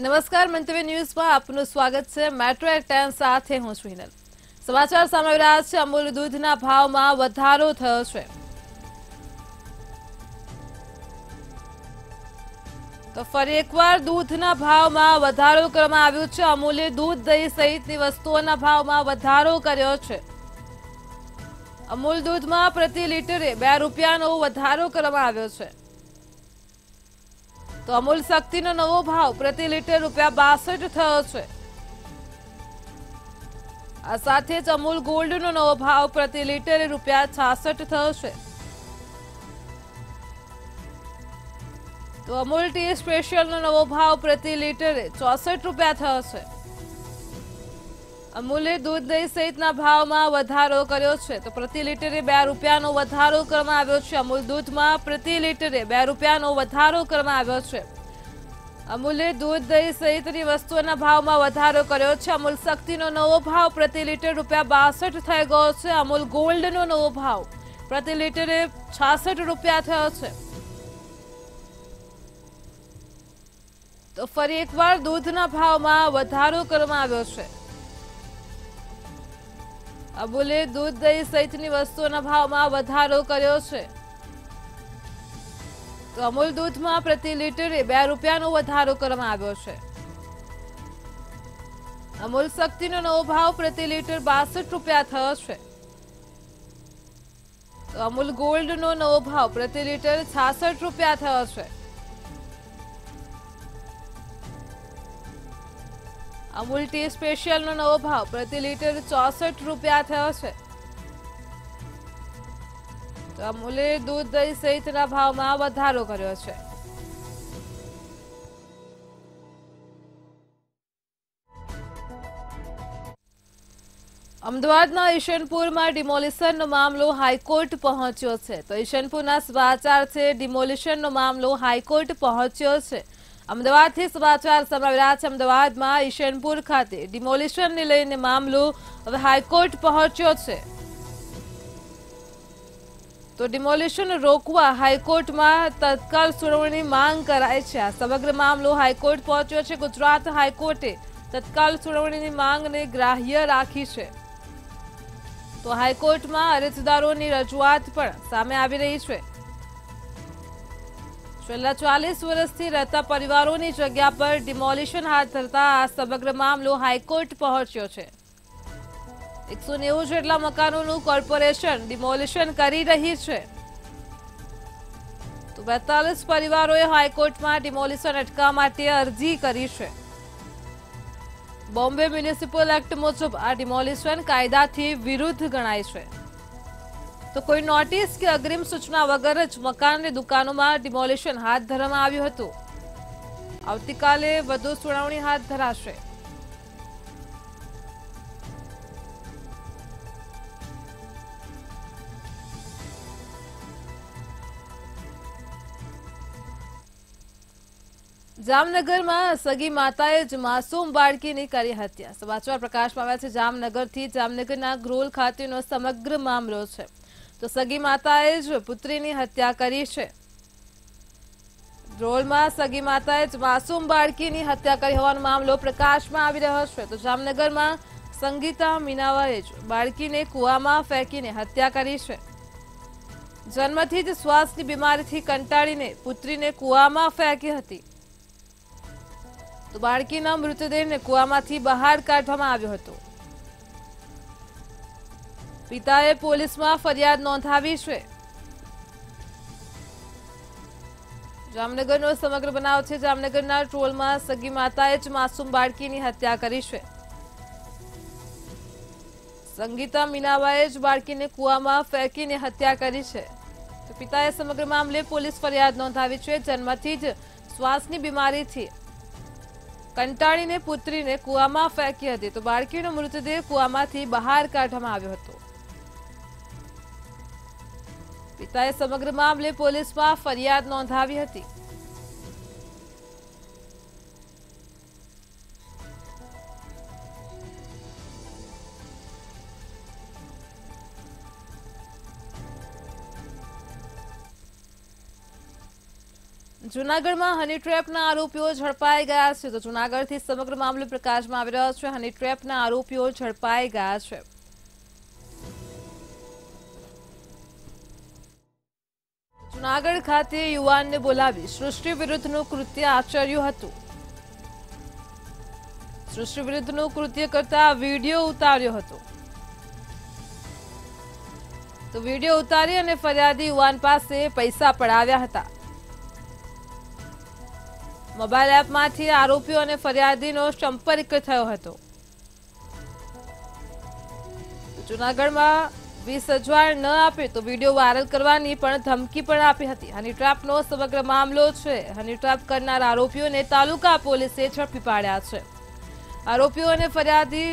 નમસ્કાર મંતવ્ય ન્યૂઝમાં આપનું સ્વાગત છે મેટ્રો ટેન સાથે હું છું સમાચાર સામે રહ્યા છે અમૂલ દૂધના ભાવમાં વધારો થયો છે તો ફરી એકવાર દૂધના ભાવમાં વધારો કરવામાં આવ્યો છે અમૂલે દૂધ દહીં સહિતની વસ્તુઓના ભાવમાં વધારો કર્યો છે અમૂલ દૂધમાં પ્રતિ લીટરે બે રૂપિયાનો વધારો કરવામાં આવ્યો છે તો અમૂલ શક્તિનો નવો ભાવ પ્રતિ લીટર રૂપિયા બાસઠ થયો છે આ સાથે જ અમૂલ ગોલ્ડનો નવો ભાવ પ્રતિ લીટરે રૂપિયા છાસઠ થયો છે તો અમૂલ ટી સ્પેશિયલનો નવો ભાવ પ્રતિ લીટરે ચોસઠ રૂપિયા થયો છે અમૂલે દૂધ દહીં સહિતના ભાવમાં વધારો કર્યો છે તો પ્રતિ લીટરે બે રૂપિયાનો વધારો કરવામાં આવ્યો છે અમૂલ દૂધમાં પ્રતિ લીટરે બે રૂપિયાનો વધારો કરવામાં આવ્યો છે અમૂલે દૂધ દહીં સહિતની વસ્તુઓના ભાવમાં વધારો કર્યો છે અમૂલ શક્તિનો નવો ભાવ પ્રતિ લીટર રૂપિયા બાસઠ થઈ ગયો છે અમૂલ ગોલ્ડનો નવો ભાવ પ્રતિ લીટરે છાસઠ રૂપિયા થયો છે તો ફરી એકવાર દૂધના ભાવમાં વધારો કરવામાં આવ્યો છે અબુલે દૂધ દહીં સહિતની વસ્તુઓના ભાવમાં વધારો કર્યો છે તો અમૂલ દૂધમાં પ્રતિ લીટરે બે રૂપિયાનો વધારો કરવામાં આવ્યો છે અમૂલ શક્તિનો નવો ભાવ પ્રતિ લીટર બાસઠ રૂપિયા થયો છે તો અમૂલ ગોલ્ડનો નવો ભાવ પ્રતિ લીટર છાસઠ રૂપિયા થયો છે અમૂલ ટી સ્પેશિયલનો નવો ભાવ પ્રતિ લીટર ચોસઠ રૂપિયા થયો છે તો અમૂલે દૂધ દહીં સહિતના ભાવમાં વધારો કર્યો છે અમદાવાદના ઈશનપુરમાં ડિમોલિશનનો મામલો હાઈકોર્ટ પહોંચ્યો છે તો ઈશનપુરના સમાચાર છે ડિમોલિશનનો મામલો હાઈકોર્ટ પહોંચ્યો છે અમદાવાદથી સમાચાર સમાવ્યા છે અમદાવાદમાં ઈશનપુર ખાતે ડિમોલિશનને લઈને મામલો હવે હાઈકોર્ટ પહોંચ્યો છે તો ડિમોલિશન રોકવા હાઈકોર્ટમાં તત્કાલ સુનાવણીની માંગ કરાય છે આ સમગ્ર મામલો હાઈકોર્ટ પહોંચ્યો છે ગુજરાત હાઈકોર્ટે તત્કાલ સુનાવણીની માંગને ગ્રાહ્ય રાખી છે તો હાઈકોર્ટમાં અરજદારોની રજૂઆત પણ સામે આવી રહી છે છેલ્લા ચાલીસ વર્ષથી રહેતા પરિવારોની જગ્યા પર ડિમોલિશન હાથ ધરતા આ સમગ્ર મામલો હાઈકોર્ટ પહોંચ્યો છે એકસો નેવું જેટલા મકાનોનું કોર્પોરેશન ડિમોલિશન કરી રહી છે તો બેતાલીસ પરિવારોએ હાઈકોર્ટમાં ડિમોલિશન અટકાવવા માટે અરજી કરી છે બોમ્બે મ્યુનિસિપલ એક્ટ મુજબ આ ડિમોલિશન કાયદાથી વિરુદ્ધ ગણાય છે તો કોઈ નોટિસ કે અગ્રિમ સૂચના વગર જ મકાન અને દુકાનોમાં ડિમોલિશન હાથ ધરવામાં આવ્યું હતું આવતીકાલે વધુ સુનાવણી હાથ ધરાશે જામનગરમાં સગી માતાએ જ માસૂમ બાળકીની કરી હત્યા સમાચાર પ્રકાશમાં આવ્યા છે જામનગરથી જામનગરના ગ્રોલ ખાતેનો સમગ્ર મામલો છે તો સગી માતાએ જ પુત્રીની હત્યા કરી છે ધ્રોલમાં સગી માતાએ જ માસૂમ બાળકીની હત્યા કરી હોવાનો મામલો પ્રકાશમાં આવી રહ્યો છે તો જામનગરમાં સંગીતા મીનાવાએ જ બાળકીને કુવામાં ફેંકીને હત્યા કરી છે જન્મથી જ શ્વાસની બીમારીથી કંટાળીને પુત્રીને કુવામાં ફેંકી હતી તો બાળકીના મૃતદેહને કુવામાંથી બહાર કાઢવામાં આવ્યો હતો પિતાએ પોલીસમાં ફરિયાદ નોંધાવી છે જામનગરનો સમગ્ર બનાવ છે જામનગરના ટ્રોલમાં સગી માતાએ જ માસુમ બાળકીની હત્યા કરી છે સંગીતા મીનાબાએ જ બાળકીને કુવામાં ફેંકીને હત્યા કરી છે તો પિતાએ સમગ્ર મામલે પોલીસ ફરિયાદ નોંધાવી છે જન્મથી જ શ્વાસની બીમારીથી કંટાળીને પુત્રીને કુવામાં ફેંકી હતી તો બાળકીનો મૃતદેહ કુવામાંથી બહાર કાઢવામાં આવ્યો હતો પિતાએ સમગ્ર મામલે પોલીસમાં ફરિયાદ નોંધાવી હતી જૂનાગઢમાં હની ટ્રેપના આરોપીઓ ઝડપાઈ ગયા છે તો જૂનાગઢથી સમગ્ર મામલે પ્રકાશમાં આવી રહ્યો છે હની ટ્રેપના આરોપીઓ ઝડપાઈ ગયા છે જુનાગઢ ખાતે યુવાનને બોલાવી સૃષ્ટિ વિરુદ્ધનું કૃત્ય આચર્યું હતું સૃષ્ટિ વિરુદ્ધનું કૃત્ય કરતા વિડીયો ઉતાર્યો હતો તો વિડીયો ઉતારી અને ફરિયાદી યુવાન પાસે પૈસા પડાવ્યા હતા મોબાઈલ એપમાંથી આરોપીઓ અને ફરિયાદીનો સંપર્ક થયો હતો જુનાગઢમાં વીસ હજાર ન આપે તો વિડીયો વાયરલ કરવાની પણ ધમકી પણ આપી હતી હની સમગ્ર મામલો છે હની કરનાર આરોપીઓને તાલુકા પોલીસે ઝડપી પાડ્યા છે આરોપીઓને ફરિયાદી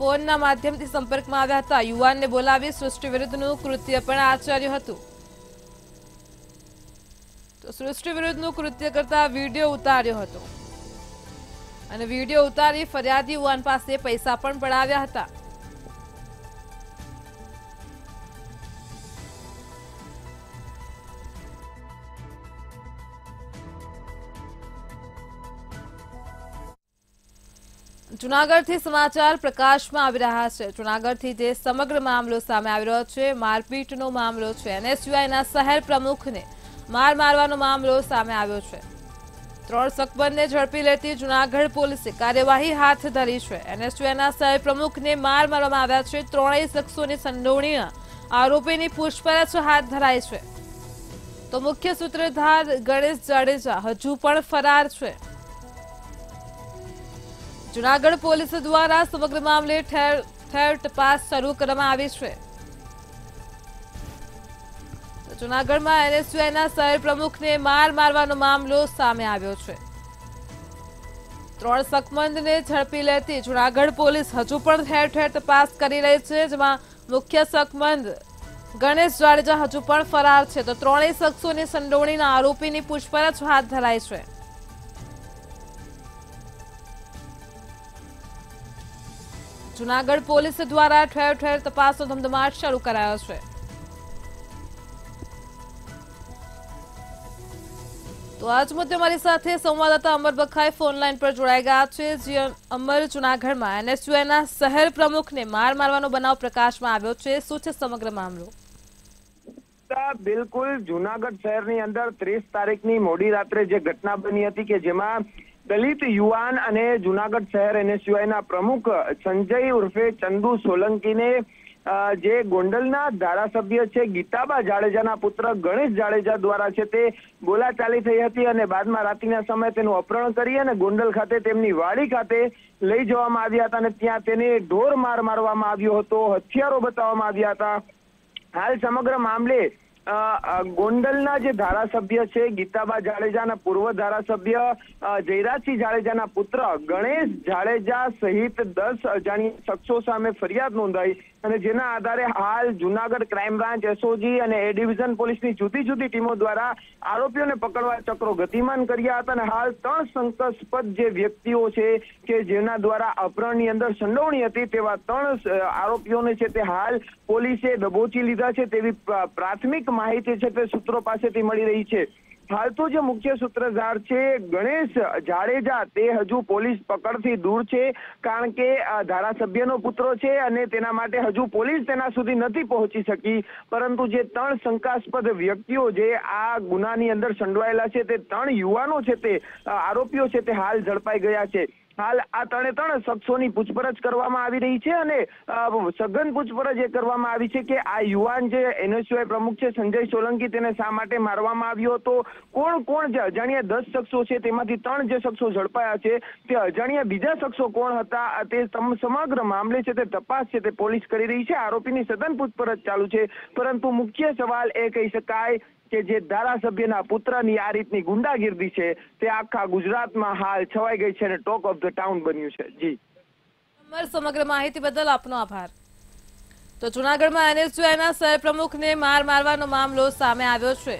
ફોનના માધ્યમથી સંપર્કમાં આવ્યા હતા યુવાનને બોલાવી સૃષ્ટિ વિરુદ્ધનું કૃત્ય પણ આચર્યું હતું તો સૃષ્ટિ વિરુદ્ધનું કૃત્ય કરતા વિડીયો ઉતાર્યો હતો અને વિડીયો ઉતારી ફરિયાદી યુવાન પાસે પૈસા પણ પડાવ્યા હતા જુનાગઢથી સમાચાર પ્રકાશમાં આવી રહ્યા છે જુનાગઢથી જે સમગ્ર મામલો સામે આવી રહ્યો છે મારપીટનો મામલો છે એનએસયુઆઈના શહેર પ્રમુખને માર મારવાનો મામલો સામે આવ્યો છે ત્રણ સકબંધને ઝડપી લેતી જુનાગઢ પોલીસે કાર્યવાહી હાથ ધરી છે એનએસયુઆઈના શહેર પ્રમુખને માર મારવામાં આવ્યા છે ત્રણેય શખ્સોની સંડોવણીના આરોપીની પૂછપરછ હાથ ધરાઈ છે તો મુખ્ય સૂત્રધાર ગણેશ જાડેજા હજુ પણ ફરાર છે જુનાગઢ પોલીસ દ્વારા સમગ્ર મામલે ઠેર તપાસ શરૂ કરવામાં આવી છે જુનાગઢમાં એનએસયુઆઈના શહેર પ્રમુખને માર મારવાનો મામલો સામે આવ્યો છે ત્રણ સકમંદને ઝડપી લેતી જુનાગઢ પોલીસ હજુ પણ ઠેર ઠેર તપાસ કરી રહી છે જેમાં મુખ્ય સકમંદ ગણેશ જાડેજા હજુ પણ ફરાર છે તો ત્રણેય શખ્સોની સંડોવણીના આરોપીની પૂછપરછ હાથ ધરાઈ છે જુનાગઢ પોલીસ દ્વારા ઠેર ઠેર તપાસનો ધમધમાટ શરૂ કરાયો છે તો આજ મુદ્દે અમારી સાથે સંવાદદાતા અમર બખાઈ ફોનલાઈન પર જોડાઈ ગયા છે જે અમર જુનાગઢમાં એનએસયુઆઈના શહેર પ્રમુખને માર મારવાનો બનાવ પ્રકાશમાં આવ્યો છે શું છે સમગ્ર મામલો બિલકુલ જુનાગઢ શહેરની અંદર ત્રીસ તારીખની મોડી રાત્રે જે ઘટના બની હતી કે જેમાં દલિત યુવાન અને જુનાગઢ શહેર એનએસયુઆઈના પ્રમુખ સંજય ઉર્ફે ચંદુ સોલંકીને જે ગોંડલના ધારાસભ્ય છે ગીતાબા જાડેજાના પુત્ર ગણેશ જાડેજા દ્વારા છે તે બોલાચાલી થઈ હતી અને બાદમાં રાત્રિના સમયે તેનું અપહરણ કરી અને ગોંડલ ખાતે તેમની વાડી ખાતે લઈ જવામાં આવ્યા હતા અને ત્યાં તેને ઢોર માર મારવામાં આવ્યો હતો હથિયારો બતાવવામાં આવ્યા હતા હાલ સમગ્ર મામલે ગોંડલના જે ધારાસભ્ય છે ગીતાબા જાડેજાના પૂર્વ ધારાસભ્ય જયરાજસિંહ જાડેજાના પુત્ર ગણેશ જાડેજા સહિત દસ અજાણી શખ્સો સામે ફરિયાદ નોંધાઈ અને જેના આધારે હાલ જુનાગઢ ક્રાઇમ બ્રાન્ચ એસઓજી અને એ ડિવિઝન પોલીસની જુદી જુદી ટીમો દ્વારા આરોપીઓને પકડવા ચક્રો ગતિમાન કર્યા હતા અને હાલ ત્રણ શંકાસ્પદ જે વ્યક્તિઓ છે કે જેના દ્વારા અપહરણની અંદર સંડોવણી હતી તેવા ત્રણ આરોપીઓને છે તે હાલ પોલીસે દબોચી લીધા છે તેવી પ્રાથમિક માહિતી છે તે સૂત્રો પાસેથી મળી રહી છે હાલતો જે મુખ્ય સૂત્રધાર છે ગણેશ જાડેજા તે હજુ પોલીસ પકડથી દૂર છે કારણ કે ધારાસભ્યનો પુત્ર છે અને તેના માટે હજુ પોલીસ તેના સુધી નથી પહોંચી શકી પરંતુ જે ત્રણ શંકાસ્પદ વ્યક્તિઓ જે આ ગુનાની અંદર સંડવાયેલા છે તે ત્રણ યુવાનો છે તે આરોપીઓ છે તે હાલ ઝડપાઈ ગયા છે હાલ આ ત્રણે ત્રણ શખ્સોની પૂછપરછ કરવામાં આવી રહી છે અને સઘન પૂછપરછ એ કરવામાં આવી છે કે આ યુવાન જે એનએસયુઆઈ પ્રમુખ છે સંજય સોલંકી તેને શા માટે મારવામાં આવ્યો હતો કોણ કોણ જે અજાણ્યા દસ શખ્સો છે તેમાંથી ત્રણ જે શખ્સો ઝડપાયા છે તે અજાણ્યા બીજા શખ્સો કોણ હતા તે સમગ્ર મામલે છે તે તપાસ છે તે પોલીસ કરી રહી છે આરોપીની સઘન પૂછપરછ ચાલુ છે પરંતુ મુખ્ય સવાલ એ કહી શકાય કે જે ધારાસભ્યના પુત્રની આ રીતની ગુંડાગીરી છે તે આખા ગુજરાતમાં હાલ છવાઈ ગઈ છે અને ટોક ઓફ ધ ટાઉન બન્યું છે જી સમગ્ર માહિતી બદલ આપનો આભાર તો જુનાગઢમાં એનએસયુઆઈના સરપ્રમુખને માર મારવાનો મામલો સામે આવ્યો છે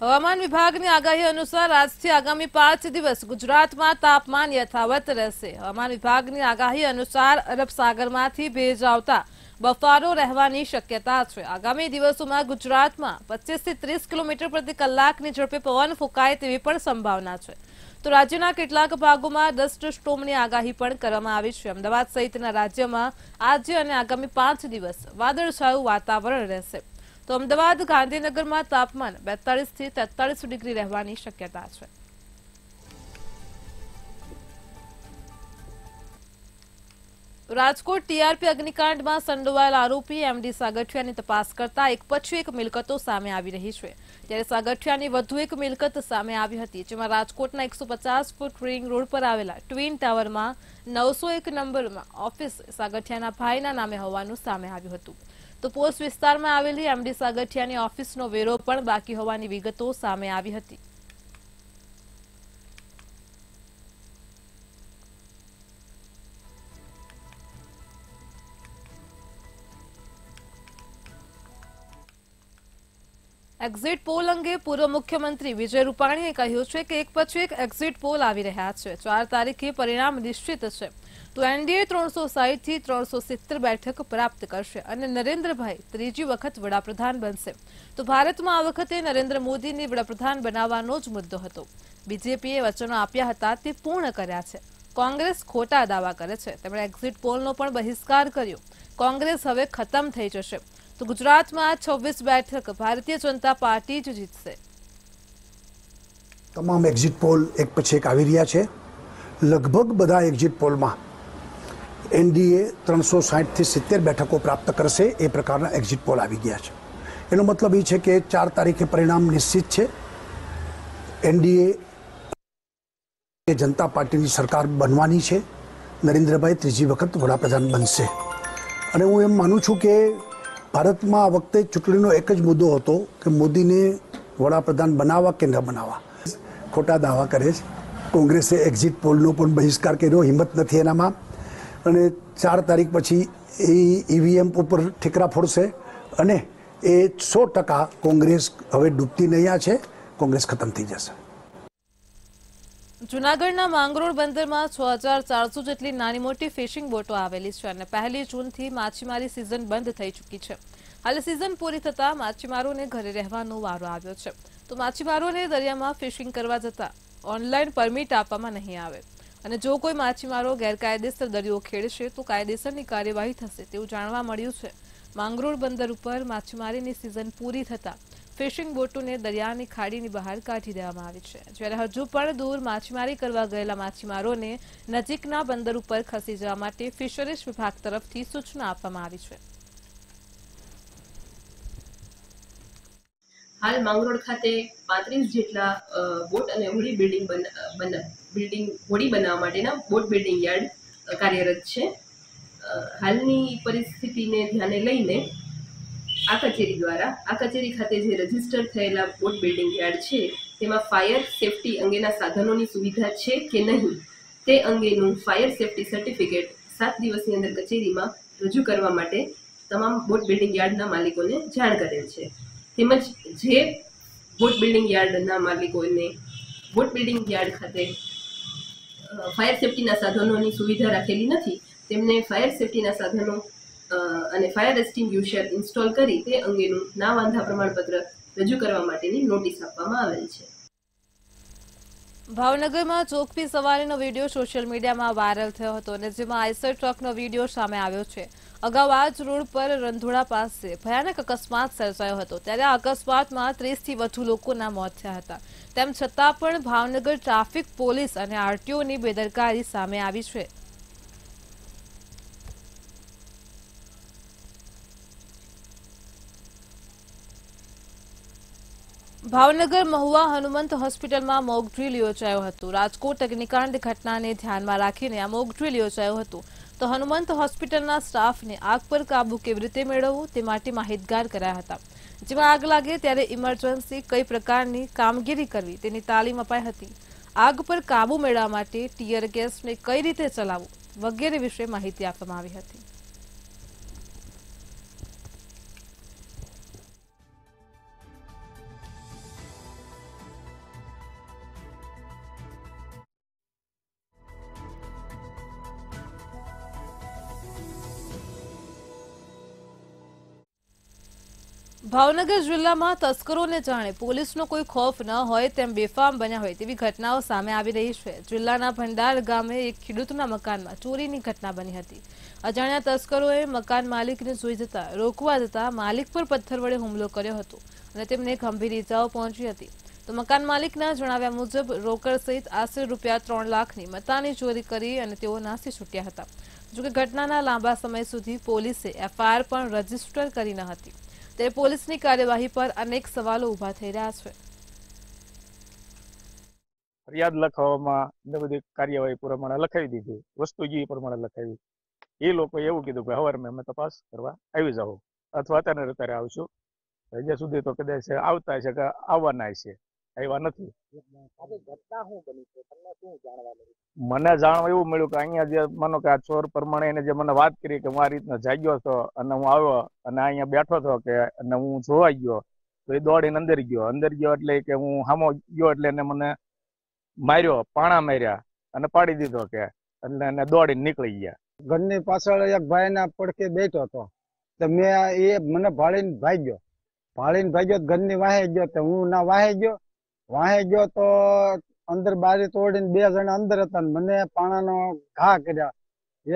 હવામાન વિભાગની આગાહી અનુસાર આજથી આગામી પાંચ દિવસ ગુજરાતમાં તાપમાન યથાવત રહેશે હવામાન વિભાગની આગાહી અનુસાર અરબ સાગરમાંથી ભેજ આવતા બફારો રહેવાની શક્યતા છે આગામી દિવસોમાં ગુજરાતમાં પચીસથી ત્રીસ કિલોમીટર પ્રતિ કલાકની ઝડપે પવન ફૂંકાય તેવી પણ સંભાવના છે તો રાજ્યના કેટલાક ભાગોમાં ડસ્ટ સ્ટોમની આગાહી પણ કરવામાં આવી છે અમદાવાદ સહિતના રાજ્યમાં આજે અને આગામી પાંચ દિવસ વાદળછાયું વાતાવરણ રહેશે તો અમદાવાદ ગાંધીનગરમાં તાપમાન બેતાળીસથી તેતાળીસ ડિગ્રી રહેવાની શક્યતા છે રાજકોટ ટીઆરપી અગ્નિકાંડમાં સંડોવાયેલ આરોપી એમડી સાગઠિયાની તપાસ કરતા એક પછી એક મિલકતો સામે આવી રહી છે ત્યારે સાગઠિયાની વધુ એક મિલકત સામે આવી હતી જેમાં રાજકોટના એકસો ફૂટ રિંગ રોડ પર આવેલા ટ્વિન ટાવરમાં નવસો નંબરમાં ઓફિસ સાગઠિયાના ભાઈના નામે હોવાનું સામે આવ્યું હતું તો પોસ્ટ વિસ્તારમાં આવેલી એમડી સાગઠિયાની ઓફિસનો વેરો પણ બાકી હોવાની વિગતો સામે આવી હતી એક્ઝિટ પોલ અંગે પૂર્વ મુખ્યમંત્રી વિજય રૂપાણીએ કહ્યું છે કે એક પછી એક એક્ઝિટ પોલ આવી રહ્યા છે ચાર તારીખે પરિણામ નિશ્ચિત છે તો એનડીએ ત્રણસો સાહીઠથી ત્રણસો સિત્તેર બેઠક પ્રાપ્ત કરશે અને નરેન્દ્રભાઈ ત્રીજી વખત વડાપ્રધાન બનશે તો ભારતમાં આ વખતે નરેન્દ્ર મોદીને વડાપ્રધાન બનાવવાનો જ મુદ્દો હતો બીજેપીએ વચનો આપ્યા હતા તે પૂર્ણ કર્યા છે કોંગ્રેસ ખોટા દાવા કરે છે તેમણે એક્ઝિટ પોલનો પણ બહિષ્કાર કર્યો કોંગ્રેસ હવે ખતમ થઈ જશે તો ગુજરાતમાં છવ્વીસ બેઠક ભારતીય જનતા પાર્ટી જ જીતશે તમામ એક્ઝિટ પોલ એક પછી એક આવી રહ્યા છે લગભગ બધા એક્ઝિટ પોલમાં એનડીએ ત્રણસો સાહીઠથી સિત્તેર બેઠકો પ્રાપ્ત કરશે એ પ્રકારના એક્ઝિટ પોલ આવી ગયા છે એનો મતલબ એ છે કે ચાર તારીખે પરિણામ નિશ્ચિત છે એનડીએ જનતા પાર્ટીની સરકાર બનવાની છે નરેન્દ્રભાઈ ત્રીજી વખત વડાપ્રધાન બનશે અને હું એમ માનું છું કે ભારતમાં આ વખતે ચૂંટણીનો એક જ મુદ્દો હતો કે મોદીને વડાપ્રધાન બનાવવા કે ન બનાવવા ખોટા દાવા કરે છે કોંગ્રેસે એક્ઝિટ પોલનો પણ બહિષ્કાર કર્યો હિંમત નથી એનામાં અને ચાર તારીખ પછી એ ઈવીએમ ઉપર ઠીકરા ફોડશે અને એ સો ટકા કોંગ્રેસ હવે ડૂબતી નહીં આ છે કોંગ્રેસ ખતમ થઈ જશે જુનાગઢના માંગરોળ બંદરમાં છ હજાર ચારસો જેટલી નાની મોટી ફિશિંગ બોટો આવેલી છે અને પહેલી જૂનથી માછીમારી સિઝન બંધ થઈ ચૂકી છે હાલ સિઝન પૂરી થતાં માછીમારોને ઘરે રહેવાનો વારો આવ્યો છે તો માછીમારોને દરિયામાં ફિશિંગ કરવા જતાં ઓનલાઈન પરમિટ આપવામાં નહીં આવે અને જો કોઈ માછીમારો ગેરકાયદેસર દરિયો ખેડશે તો કાયદેસરની કાર્યવાહી થશે તેવું જાણવા મળ્યું છે માંગરોળ બંદર ઉપર માછીમારીની સિઝન પૂરી થતાં ફિશિંગ બોટોને દરિયાની ખાડીની બહાર કાઢી દેવામાં આવી છે જ્યારે હજુ પણ દૂર માછીમારી કરવા ગયેલા માછીમારોને નજીકના બંદર ઉપર ખસી જવા માટે ફિશરીઝ વિભાગ તરફથી સૂચના આપવામાં આવી છે હાલ માંગરોળ ખાતે પાંત્રીસ જેટલા બોટ અને હોડી બિલ્ડિંગ બિલ્ડિંગ હોડી બનાવવા માટેના બોટ બિલ્ડિંગ યાર્ડ કાર્યરત છે હાલની પરિસ્થિતિને ધ્યાને લઈને આ કચેરી દ્વારા આ કચેરી ખાતે જે રજીસ્ટર થયેલા બોટ બિલ્ડિંગ યાર્ડ છે તેમાં ફાયર સેફટી અંગેના સાધનોની સુવિધા છે કે નહીં તે અંગેનું ફાયર સેફટી સર્ટિફિકેટ સાત દિવસની અંદર કચેરીમાં રજૂ કરવા માટે તમામ બોટ બિલ્ડિંગ યાર્ડના માલિકોને જાણ કરેલ છે તેમજ જે બોટ બિલ્ડિંગ યાર્ડના માલિકોને બોટ બિલ્ડિંગ યાર્ડ ખાતે ફાયર સેફટીના સાધનોની સુવિધા રાખેલી નથી તેમને ફાયર સેફટીના સાધનો અને ફાયર એક્સટિંગ્યુશર ઇન્સ્ટોલ કરી તે અંગેનું ના વાંધા પ્રમાણપત્ર રજૂ કરવા માટેની નોટિસ આપવામાં આવેલ છે ભાવનગરમાં ચોકપી સવારીનો વિડીયો સોશિયલ મીડિયામાં વાયરલ થયો હતો અને જેમાં આઈસર ટ્રકનો વિડીયો સામે આવ્યો છે અગાઉ આ જ રોડ પર રંધોળા પાસે ભયાનક અકસ્માત સર્જાયો હતો ત્યારે આ અકસ્માતમાં ત્રીસથી વધુ લોકોના મોત થયા હતા તેમ છતાં પણ ભાવનગર ટ્રાફિક પોલીસ અને આરટીઓની બેદરકારી સામે આવી છે ભાવનગર મહુવા હનુમંત હોસ્પિટલમાં મોક ડ્રીલ યોજાયો હતો રાજકોટ અગ્નિકાંડ ઘટનાને ધ્યાનમાં રાખીને આ મોક ડ્રીલ યોજાયો હતો તો હનુમંત હોસ્પિટલના સ્ટાફને આગ પર કાબુ કેવી રીતે મેળવવું તે માટે માહિતગાર કરાયા હતા જેમાં આગ લાગે ત્યારે ઇમરજન્સી કઈ પ્રકારની કામગીરી કરવી તેની તાલીમ અપાઈ હતી આગ પર કાબુ મેળવવા માટે ટીયર ગેસને કઈ રીતે ચલાવવું વગેરે વિશે માહિતી આપવામાં આવી હતી ભાવનગર જિલ્લામાં તસ્કરોને જાણે પોલીસનો કોઈ ખોફ ન હોય તેમ બેફામ બન્યા હોય તેવી ઘટનાઓ સામે આવી રહી છે જિલ્લાના ભંડાર ગામે એક ખેડૂતના મકાનમાં ચોરીની ઘટના બની હતી અજાણ્યા તસ્કરોએ મકાન માલિકને જોઈ જતા રોકવા જતા માલિક પર પથ્થર વડે હુમલો કર્યો હતો અને તેમને ગંભીર ઇજાઓ પહોંચી હતી તો મકાન માલિકના જણાવ્યા મુજબ રોકડ સહિત આશરે રૂપિયા ત્રણ લાખની મતાની ચોરી કરી અને તેઓ નાસી છૂટ્યા હતા જોકે ઘટનાના લાંબા સમય સુધી પોલીસે એફઆઈઆર પણ રજીસ્ટર કરી ન હતી તે પોલીસની કાર્યવાહી પર અનેક સવાલો ઉભા થઈ રહ્યા છે ફરિયાદ લખવામાં બધી કાર્યવાહી પ્રમાણે લખાવી દીધી વસ્તુ જે પ્રમાણે લખાવી એ લોકો એવું કીધું કે હવારમાં અમે તપાસ કરવા આવી જાઓ અથવા અત્યારે અત્યારે આવશું હજી સુધી તો કદાચ આવતા છે કે આવવાના છે આવ્યા નથી મને જાણવા એવું મળ્યું કે અહીંયા જે માનો કે આ ચોર પ્રમાણે એને જે મને વાત કરી કે હું આ રીતના જાગ્યો હતો અને હું આવ્યો અને અહીંયા બેઠો હતો કે અને હું જોવાઈ ગયો તો એ દોડીને અંદર ગયો અંદર ગયો એટલે કે હું હામો ગયો એટલે એને મને માર્યો પાણા માર્યા અને પાડી દીધો કે એટલે એને દોડીને નીકળી ગયા ઘરની પાછળ એક ભાઈ ના પડકે બેઠો હતો તો મેં એ મને ભાળીને ભાગ્યો ભાળીને ભાગ્યો ઘરની વાહે ગયો તો હું ના વાહે ગયો વાહે ગયો તો અંદર બારી તોડીને બે જણા અંદર હતા મને પાણાનો ઘા કર્યા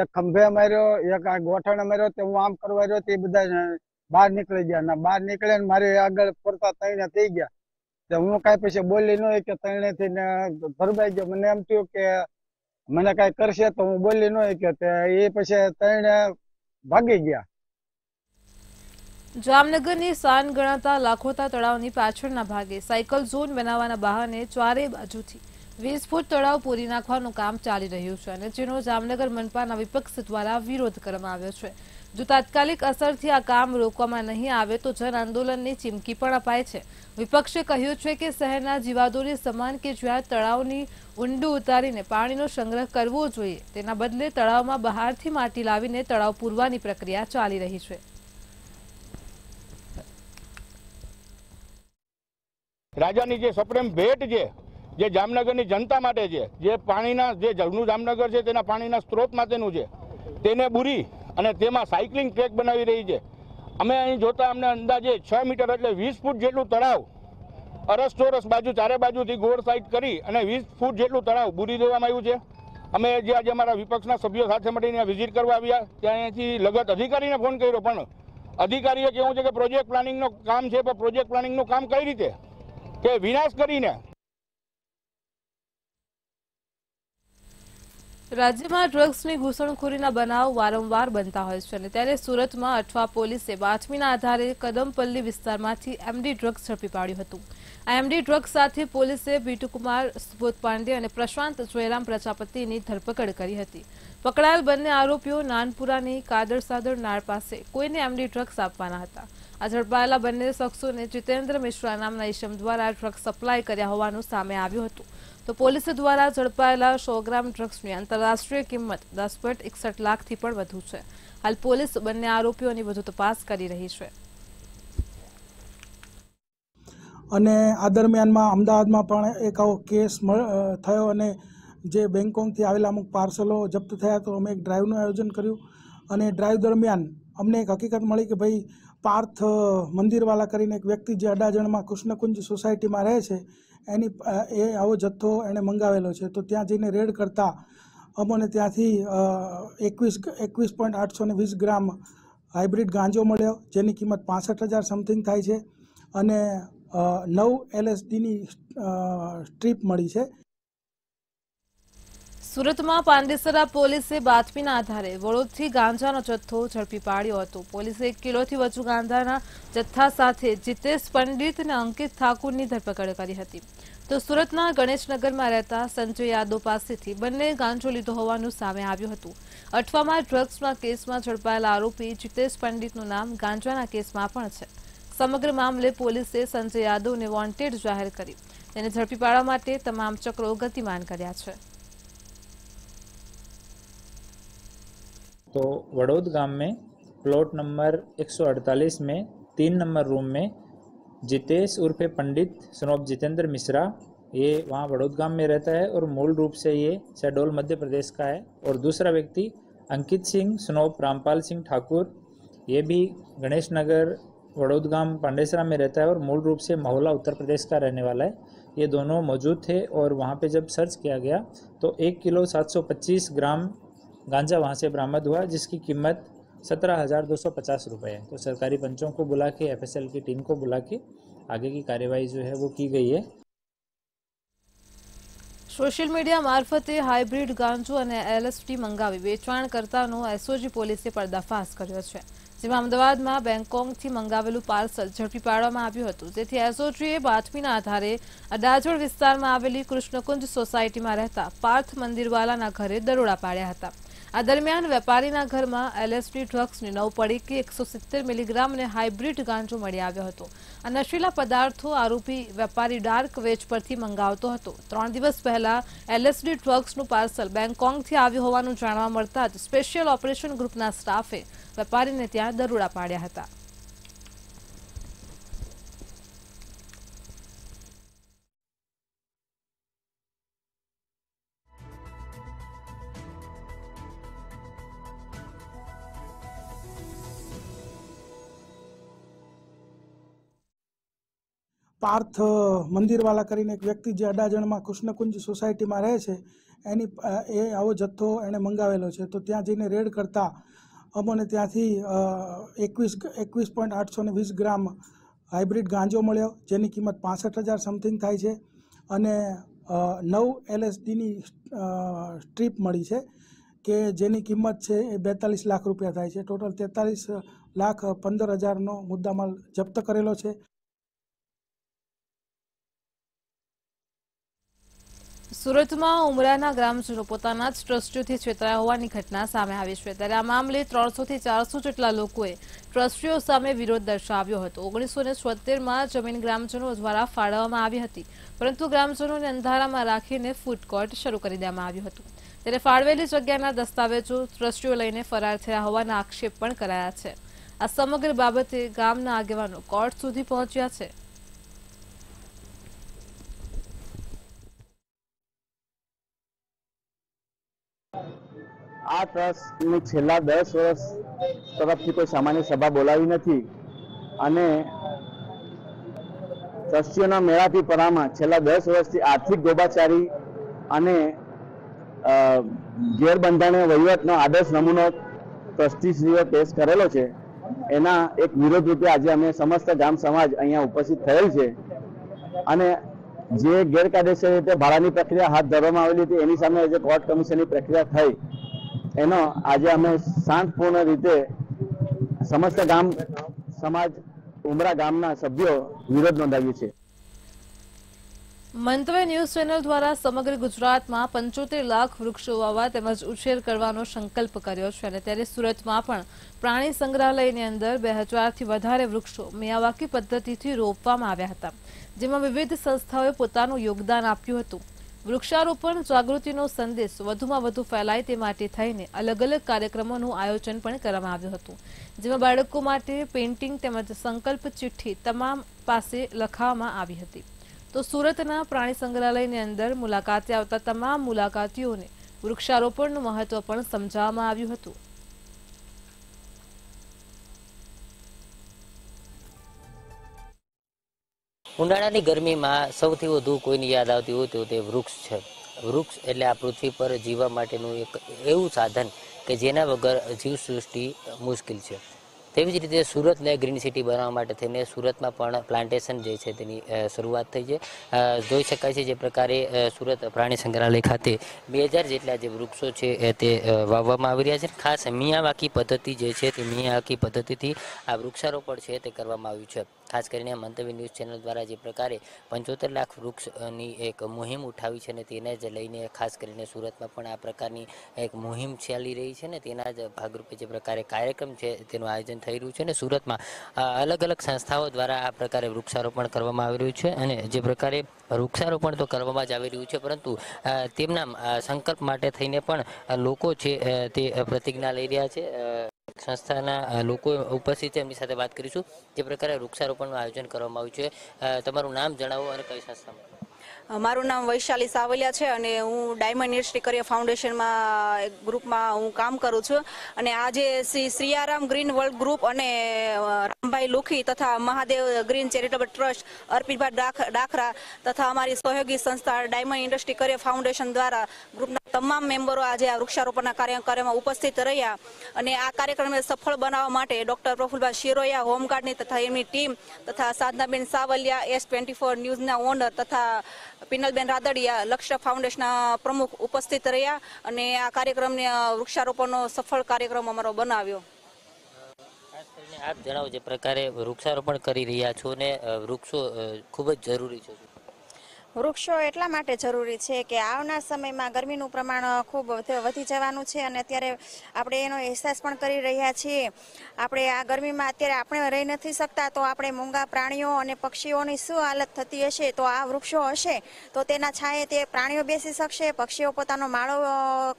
એક ખંભે માર્યો એક આ ગોઠણે માર્યો તે હું આમ કરવા રહ્યો તે બધા બહાર નીકળી ગયા ના બહાર નીકળે ને મારે આગળ પડતા તૈણે થઈ ગયા તે હું કઈ પછી બોલી ન કે તૈણે થઈને ભરબાઈ ગયો મને એમ થયું કે મને કાંઈ કરશે તો હું બોલી ન કે એ પછી તૈણે ભાગી ગયા જામનગરની સાન ગણાતા લાખોતા તળાવની પાછળના ભાગે સાયકલ ઝોન બનાવવાના બહાને ચારેય બાજુથી વીસ ફૂટ તળાવ પૂરી નાખવાનું કામ ચાલી રહ્યું છે અને જેનો જામનગર મનપાના વિપક્ષ દ્વારા વિરોધ કરવામાં આવ્યો છે જો તાત્કાલિક અસરથી આ કામ રોકવામાં નહીં આવે તો જન આંદોલનની ચીમકી પણ અપાય છે વિપક્ષે કહ્યું છે કે શહેરના જીવાદોરી સમાન કે જ્યાં તળાવની ઊંડું ઉતારીને પાણીનો સંગ્રહ કરવો જોઈએ તેના બદલે તળાવમાં બહારથી માટી લાવીને તળાવ પૂરવાની પ્રક્રિયા ચાલી રહી છે રાજાની જે સપ્રેમ ભેટ છે જે જામનગરની જનતા માટે છે જે પાણીના જે જળનું જામનગર છે તેના પાણીના સ્ત્રોત માટેનું છે તેને બુરી અને તેમાં સાયકલિંગ ટ્રેક બનાવી રહી છે અમે અહીં જોતા અમને અંદાજે છ મીટર એટલે વીસ ફૂટ જેટલું તળાવ અરસ ચોરસ બાજુ ચારે બાજુથી ગોળ સાઈડ કરી અને વીસ ફૂટ જેટલું તળાવ બુરી દેવામાં આવ્યું છે અમે જે આજે અમારા વિપક્ષના સભ્યો સાથે મળીને વિઝિટ કરવા આવ્યા ત્યાં અહીંથી લગત અધિકારીને ફોન કર્યો પણ અધિકારીએ કેવું છે કે પ્રોજેક્ટ પ્લાનિંગનું કામ છે પણ પ્રોજેક્ટ પ્લાનિંગનું કામ કઈ રીતે કે વિનાશ કરીને રાજ્યમાં ડ્રગ્સની ઘૂસણખોરીના બનાવ વારંવાર બનતા હોય છે અને ત્યારે સુરતમાં અઠવા પોલીસે બાતમીના આધારે કદમપલ્લી વિસ્તારમાંથી એમડી ડ્રગ્સ ઝડપી પાડ્યું હતું આઈએમડી ડ્રગ સાથે પોલીસે બીટુકુમાર સુબોધ પાંડે અને પ્રશાંત જયરામ પ્રજાપતિની ધરપકડ કરી હતી પકડાયેલ બંને આરોપીઓ નાનપુરાની કાદરસાદર નાળ પાસે કોઈને એમડી ડ્રગ્સ આપવાના હતા આ ઝડપાયેલા બંને શખ્સોને જીતેન્દ્ર મિશ્રા નામના ઇસમ દ્વારા ડ્રગ્સ સપ્લાય કર્યા હોવાનું સામે આવ્યું હતું તો પોલીસ દ્વારા ઝડપાયેલા સો ગ્રામ ડ્રગ્સની આંતરરાષ્ટ્રીય કિંમત દસ પોઈન્ટ એકસઠ લાખથી પણ વધુ છે હાલ પોલીસ બંને આરોપીઓની વધુ તપાસ કરી રહી છે અને આ દરમિયાનમાં અમદાવાદમાં પણ એક આવો કેસ થયો અને જે બેંગકોંગથી આવેલા અમુક પાર્સલો જપ્ત થયા તો અમે એક ડ્રાઈવનું આયોજન કર્યું અને ડ્રાઈવ દરમિયાન અમને એક હકીકત મળી કે ભાઈ પાર્થ મંદિરવાલા કરીને એક વ્યક્તિ જે અડાજણમાં કૃષ્ણકુંજ સોસાયટીમાં રહે છે એની એ આવો જથ્થો એણે મંગાવેલો છે તો ત્યાં જઈને રેડ કરતાં અમને ત્યાંથી એકવીસ એકવીસ પોઈન્ટ આઠસો ને વીસ ગ્રામ હાઇબ્રિડ ગાંજો મળ્યો જેની કિંમત પાસઠ હજાર સમથિંગ થાય છે અને નવ એલએસડીની સ્ટ્રીપ મળી છે સુરતમાં પાંડેસરા પોલીસે બાતમીના આધારે વડોદથી ગાંજાનો જથ્થો ઝડપી પાડ્યો હતો પોલીસે એક કિલોથી વધુ ગાંજાના જથ્થા સાથે જીતેશ પંડિત અને અંકિત ઠાકુરની ધરપકડ કરી હતી તો સુરતના ગણેશનગરમાં રહેતા સંજય યાદવ પાસેથી બંને ગાંજો લીધો હોવાનું સામે આવ્યું હતું અઠવામાં ડ્રગ્સના કેસમાં ઝડપાયેલા આરોપી જીતેશ પંડિતનું નામ ગાંજાના કેસમાં પણ છે સમગ્ર મામલે પોલીસે સંજય યાદવને વોન્ટેડ જાહેર કરી તેને झड़पी પાડવા માટે તમામ ચક્રો ગતિમાન કર્યા છે तो वड़ोद गांव में प्लॉट नंबर 148 में तीन नंबर रूम में जितेश उर्फे पंडित सनोब जितेंद्र मिश्रा ये वहाँ वड़ोद गांव में रहता है और मूल रूप से ये शहडोल मध्य प्रदेश का है और दूसरा व्यक्ति अंकित सिंह सनोब रामपाल सिंह ठाकुर ये भी गणेश नगर वड़ौद पांडेसरा में रहता है और मूल रूप से महोला उत्तर प्रदेश का रहने वाला है ये दोनों मौजूद थे और वहाँ पे जब सर्च किया गया तो एक किलो 725 ग्राम गांजा वहाँ से बरामद हुआ जिसकी कीमत सत्रह हज़ार दो सौ पचास रुपये है तो सरकारी पंचों को बुला के एफ की टीम को बुला के आगे की कार्यवाही जो है वो की गई है सोशल मीडिया मार्फते हाइब्रिड गांजो और एलएसटी मंगा વેચાણ करता एसओजी पुलिस पर्दाफाश कर જેમાં અમદાવાદમાં બેંગકોંગથી મંગાવેલું પાર્સલ ઝડપી પાડવામાં આવ્યું હતું જેથી એસઓજીએ બાતમીના આધારે અડાજોડ વિસ્તારમાં આવેલી કૃષ્ણકુંજ સોસાયટીમાં રહેતા પાર્થ મંદિરવાલાના ઘરે દરોડા પાડ્યા હતા આ દરમિયાન વેપારીના ઘરમાં એલએસડી ડ્રગ્સની નવ પડી કે એકસો સિત્તેર મિલીગ્રામ અને હાઇબ્રિડ ગાંજો મળી આવ્યો હતો આ નશીલા પદાર્થો આરોપી વેપારી ડાર્ક વેચ પરથી મંગાવતો હતો ત્રણ દિવસ પહેલા એલએસડી ડ્રગ્સનું પાર્સલ બેંગકોંગથી આવ્યું હોવાનું જાણવા મળતા જ સ્પેશિયલ ઓપરેશન ગ્રુપના સ્ટાફે વેપારીને ત્યાં દરોડા પાડ્યા હતા પાર્થ મંદિરવાલા કરીને એક વ્યક્તિ જે અડાજણમાં કૃષ્ણકુંજ સોસાયટીમાં રહે છે એની એ આવો જથ્થો એણે મંગાવેલો છે તો ત્યાં જઈને રેડ કરતાં અમને ત્યાંથી એકવીસ એકવીસ પોઈન્ટ આઠસો ને વીસ ગ્રામ હાઇબ્રિડ ગાંજો મળ્યો જેની કિંમત પાસઠ હજાર સમથિંગ થાય છે અને નવ એલએસડીની સ્ટ્રીપ મળી છે કે જેની કિંમત છે એ બેતાલીસ લાખ રૂપિયા થાય છે ટોટલ તેતાલીસ લાખ પંદર હજારનો મુદ્દામાલ જપ્ત કરેલો છે સુરતમાં ઉમરાના ગ્રામજનો પોતાના જ ટ્રસ્ટીઓથી છેતરાયા હોવાની ઘટના સામે આવી છે ત્યારે આ મામલે ત્રણસોથી ચારસો જેટલા લોકોએ ટ્રસ્ટીઓ સામે વિરોધ દર્શાવ્યો હતો ઓગણીસો ને જમીન ગ્રામજનો દ્વારા ફાળવવામાં આવી હતી પરંતુ ગ્રામજનોને અંધારામાં રાખીને ફૂડ કોર્ટ શરૂ કરી દેવામાં આવ્યું હતું ત્યારે ફાળવેલી જગ્યાના દસ્તાવેજો ટ્રસ્ટીઓ લઈને ફરાર થયા હોવાના આક્ષેપ પણ કરાયા છે આ સમગ્ર બાબતે ગામના આગેવાનો કોર્ટ સુધી પહોંચ્યા છે આ ટ્રસ્ટની છેલ્લા દસ વર્ષ તરફથી કોઈ સામાન્ય સભા બોલાવી નથી અને ટ્રસ્ટીઓના મેળાથી પરામાં છેલ્લા દસ વર્ષથી આર્થિક ગોબાચારી અને ગેરબંધારણીય વહીવટનો આદર્શ નમૂનો ટ્રસ્ટીશ્રીઓ પેશ કરેલો છે એના એક વિરોધ રૂપે આજે અમે સમસ્ત ગામ સમાજ અહીંયા ઉપસ્થિત થયેલ છે અને જે ગેરકાયદેસર રીતે ભાડાની પ્રક્રિયા હાથ ધરવામાં આવેલી હતી એની સામે આજે કોર્ટ કમિશનની પ્રક્રિયા થઈ એનો આજે અમે શાંતપૂર્ણ રીતે સમસ્ત ગામ સમાજ ઉમરા ગામના સભ્યો વિરોધ નોંધાવ્યું છે મંતવ્ય ન્યૂઝ ચેનલ દ્વારા સમગ્ર ગુજરાતમાં પંચોતેર લાખ વૃક્ષો વાવવા તેમજ ઉછેર કરવાનો સંકલ્પ કર્યો છે અને ત્યારે સુરતમાં પણ પ્રાણી સંગ્રહાલયની અંદર બે હજારથી વધારે વૃક્ષો મિયાવાકી પદ્ધતિથી રોપવામાં આવ્યા હતા જેમાં વિવિધ સંસ્થાઓએ પોતાનું યોગદાન આપ્યું હતું વૃક્ષારોપણ જાગૃતિનો સંદેશ વધુમાં વધુ ફેલાય તે માટે થઈને અલગ અલગ કાર્યક્રમોનું આયોજન પણ કરવામાં આવ્યું હતું જેમાં બાળકો માટે પેઇન્ટિંગ તેમજ સંકલ્પ ચિઠ્ઠી તમામ પાસે લખાવવામાં આવી હતી તો સુરતના પ્રાણી સંગ્રહાલયની અંદર મુલાકાતે આવતા તમામ મુલાકાતીઓને વૃક્ષારોપણનું મહત્વ પણ સમજાવવામાં આવ્યું હતું ઉનાળાની ગરમીમાં સૌથી વધુ કોઈની યાદ આવતી હોય તો તે વૃક્ષ છે વૃક્ષ એટલે આ પૃથ્વી પર જીવવા માટેનું એક એવું સાધન કે જેના વગર જીવસૃષ્ટિ મુશ્કેલ છે તેવી જ રીતે સુરત સુરતને ગ્રીન સિટી બનાવવા માટે થઈને સુરતમાં પણ પ્લાન્ટેશન જે છે તેની શરૂઆત થઈ છે જોઈ શકાય છે જે પ્રકારે સુરત પ્રાણી સંગ્રહાલય ખાતે બે હજાર જેટલા જે વૃક્ષો છે તે વાવવામાં આવી રહ્યા છે ખાસ મિયાવાકી પદ્ધતિ જે છે તે મિયાવાકી પદ્ધતિથી આ વૃક્ષારોપણ છે તે કરવામાં આવ્યું છે ખાસ કરીને મંતવ્ય ન્યૂઝ ચેનલ દ્વારા જે પ્રકારે પંચોતેર લાખ વૃક્ષની એક મુહિમ ઉઠાવી છે અને તેને જ લઈને ખાસ કરીને સુરતમાં પણ આ પ્રકારની એક મુહિમ ચાલી રહી છે ને તેના જ ભાગરૂપે જે પ્રકારે કાર્યક્રમ છે તેનું આયોજન થઈ રહ્યું છે અને સુરતમાં અલગ અલગ સંસ્થાઓ દ્વારા આ પ્રકારે વૃક્ષારોપણ કરવામાં આવી રહ્યું છે અને જે પ્રકારે વૃક્ષારોપણ તો કરવામાં જ આવી રહ્યું છે પરંતુ તેમના સંકલ્પ માટે થઈને પણ લોકો છે તે પ્રતિજ્ઞા લઈ રહ્યા છે સંસ્થાના લોકો ઉપસ્થિત છે એમની સાથે વાત કરીશું જે પ્રકારે વૃક્ષારોપણનું આયોજન કરવામાં આવ્યું છે તમારું નામ જણાવો અને કઈ સંસ્થામાં મારું નામ વૈશાલી સાવલિયા છે અને હું ડાયમંડ ઇન્ડસ્ટ્રી કરિયર ફાઉન્ડેશનમાં ગ્રુપમાં હું કામ કરું છું અને આજે Shri Shriyaram green world group અને રામભાઈ લુખી તથા Mahadev green charitable trust Arpitbhai Dakhara તથા અમારી સહયોગી સંસ્થા ડાયમંડ ઇન્ડસ્ટ્રી કરીએ ફાઉન્ડેશન દ્વારા ગ્રુપના તમામ મેમ્બરો આજે આ વૃક્ષારોપણના કાર્યક્રમમાં ઉપસ્થિત રહ્યા અને આ કાર્યક્રમને સફળ બનાવવા માટે ડોક્ટર પ્રફુલભાઈ શિરોયા હોમગાર્ડની તથા એમની ટીમ તથા Sadhnaben Savaliya S twenty four ન્યૂઝના ઓનર તથા પિનલબેન રાદડિયા લક્ષ્ય ફાઉન્ડેશનના પ્રમુખ ઉપસ્થિત રહ્યા અને આ કાર્યક્રમને વૃક્ષારોપણનો સફળ કાર્યક્રમ અમારો બનાવ્યો આપ જણાવો જે પ્રકારે વૃક્ષારોપણ કરી રહ્યા છો ને વૃક્ષો ખૂબ જ જરૂરી છે વૃક્ષો એટલા માટે જરૂરી છે કે આવનાર સમયમાં ગરમીનું પ્રમાણ ખૂબ વધી જવાનું છે અને અત્યારે આપણે એનો અહેસાસ પણ કરી રહ્યા છીએ આપણે આ ગરમીમાં અત્યારે આપણે રહી નથી શકતા તો આપણે મૂંગા પ્રાણીઓ અને પક્ષીઓની શું હાલત થતી હશે તો આ વૃક્ષો હશે તો તેના છાંયે તે પ્રાણીઓ બેસી શકશે પક્ષીઓ પોતાનો માળો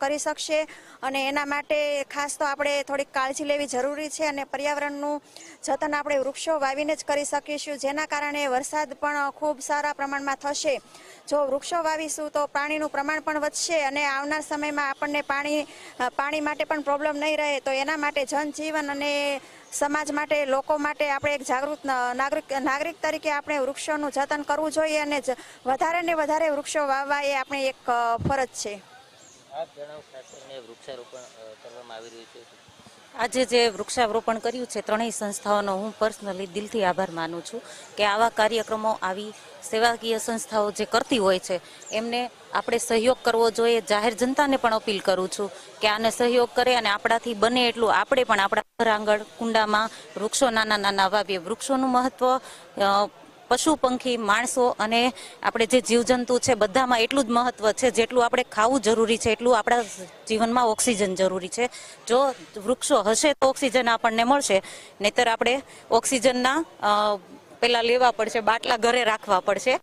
કરી શકશે અને એના માટે ખાસ તો આપણે થોડીક કાળજી લેવી જરૂરી છે અને પર્યાવરણનું જતન આપણે વૃક્ષો વાવીને જ કરી શકીશું જેના કારણે વરસાદ પણ ખૂબ સારા પ્રમાણમાં થશે જો વૃક્ષો વાવીશું તો પાણીનું પ્રમાણ પણ વધશે અને આવનાર સમયમાં આપણને પાણી પાણી માટે પણ પ્રોબ્લેમ નહીં રહે તો એના માટે જનજીવન અને સમાજ માટે લોકો માટે આપણે એક જાગૃત નાગરિક નાગરિક તરીકે આપણે વૃક્ષોનું જતન કરવું જોઈએ અને વધારે ને વધારે વૃક્ષો વાવવા એ આપણી એક ફરજ છે આપ જણાવો વૃક્ષારોપણ કરવામાં આવી રહ્યું છે આજે જે વૃક્ષારોપણ કર્યું છે ત્રણેય સંસ્થાઓનો હું પર્સનલી દિલથી આભાર માનું છું કે આવા કાર્યક્રમો આવી સેવાકીય સંસ્થાઓ જે કરતી હોય છે એમને આપણે સહયોગ કરવો જોઈએ જાહેર જનતાને પણ અપીલ કરું છું કે આને સહયોગ કરે અને આપણાથી બને એટલું આપણે પણ આપણા ઘર આંગણ કુંડામાં વૃક્ષો નાના નાના વાવીએ વૃક્ષોનું મહત્વ પશુ પંખી માણસો અને આપણે જે જીવજંતુ છે બધામાં એટલું જ મહત્વ છે જેટલું આપણે ખાવું જરૂરી છે એટલું આપણા જીવનમાં ઓક્સિજન જરૂરી છે જો વૃક્ષો હશે તો ઓક્સિજન આપણને મળશે નહીતર આપણે ઓક્સિજનના પહેલાં લેવા પડશે બાટલા ઘરે રાખવા પડશે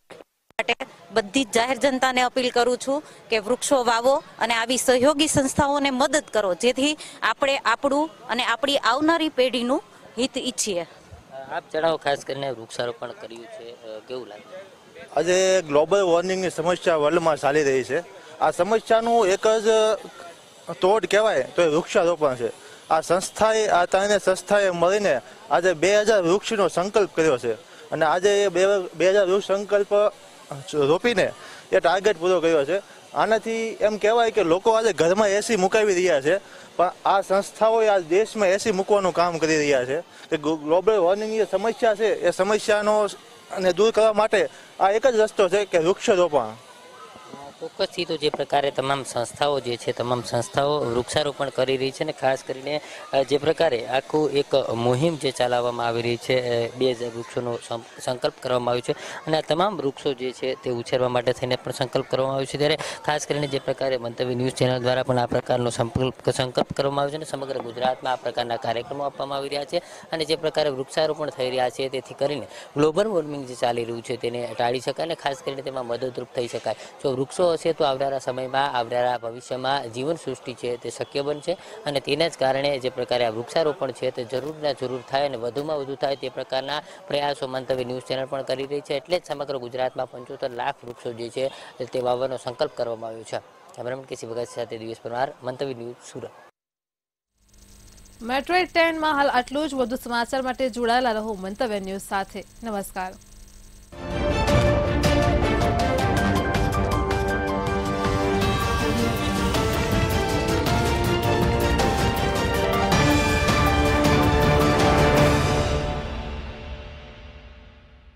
માટે બધી જ જાહેર જનતાને અપીલ કરું છું કે વૃક્ષો વાવો અને આવી સહયોગી સંસ્થાઓને મદદ કરો જેથી આપણે આપણું અને આપણી આવનારી પેઢીનું હિત ઈચ્છીએ આપ જણાવો ખાસ કરીને વૃક્ષારોપણ કર્યું છે કેવું લાગે આજે ગ્લોબલ વોર્મિંગની સમસ્યા વર્લ્ડમાં ચાલી રહી છે આ સમસ્યાનું એક જ તોડ કહેવાય તો એ વૃક્ષારોપણ છે આ સંસ્થાએ આ ત્રણે સંસ્થાએ મળીને આજે બે હજાર વૃક્ષનો સંકલ્પ કર્યો છે અને આજે એ બે બે હજાર વૃક્ષ સંકલ્પ રોપીને એ ટાર્ગેટ પૂરો કર્યો છે આનાથી એમ કહેવાય કે લોકો આજે ઘરમાં એસી મુકાવી રહ્યા છે પણ આ સંસ્થાઓ આ દેશમાં એસી મૂકવાનું કામ કરી રહ્યા છે કે ગ્લોબલ વોર્મિંગની જે સમસ્યા છે એ સમસ્યાનો અને દૂર કરવા માટે આ એક જ રસ્તો છે કે વૃક્ષારોપણ ફોકસથી તો જે પ્રકારે તમામ સંસ્થાઓ જે છે તમામ સંસ્થાઓ વૃક્ષારોપણ કરી રહી છે અને ખાસ કરીને જે પ્રકારે આખું એક મુહિમ જે ચલાવવામાં આવી રહી છે બે હજાર વૃક્ષોનો સંકલ્પ કરવામાં આવ્યો છે અને આ તમામ વૃક્ષો જે છે તે ઉછેરવા માટે થઈને પણ સંકલ્પ કરવામાં આવ્યો છે ત્યારે ખાસ કરીને જે પ્રકારે મંતવ્ય ન્યૂઝ ચેનલ દ્વારા પણ આ પ્રકારનો સંકલ્પ સંકલ્પ કરવામાં આવ્યો છે અને સમગ્ર ગુજરાતમાં આ પ્રકારના કાર્યક્રમો આપવામાં આવી રહ્યા છે અને જે પ્રકારે વૃક્ષારોપણ થઈ રહ્યા છે તેથી કરીને ગ્લોબલ વોર્મિંગ જે ચાલી રહ્યું છે તેને ટાળી શકાય અને ખાસ કરીને તેમાં મદદરૂપ થઈ શકાય જો વૃક્ષો હશે તો આવનારા સમયમાં આવનારા ભવિષ્યમાં જીવન સૃષ્ટિ છે તે શક્ય બનશે અને તેના જ કારણે જે પ્રકારે આ વૃક્ષારોપણ છે તે જરૂરના જરૂર થાય અને વધુમાં વધુ થાય તે પ્રકારના પ્રયાસો મંતવ્ય ન્યૂઝ ચેનલ પણ કરી રહી છે એટલે જ સમગ્ર ગુજરાતમાં પંચોતેર લાખ વૃક્ષો જે છે તે વાવવાનો સંકલ્પ કરવામાં આવ્યો છે કેમેરામેન કેસી ભગત સાથે દિવસ પરમાર મંતવ્ય ન્યૂઝ સુરત મેટ્રો એટ હાલ આટલું જ વધુ સમાચાર માટે જોડાયેલા રહો મંતવ્ય ન્યૂઝ સાથે નમસ્કાર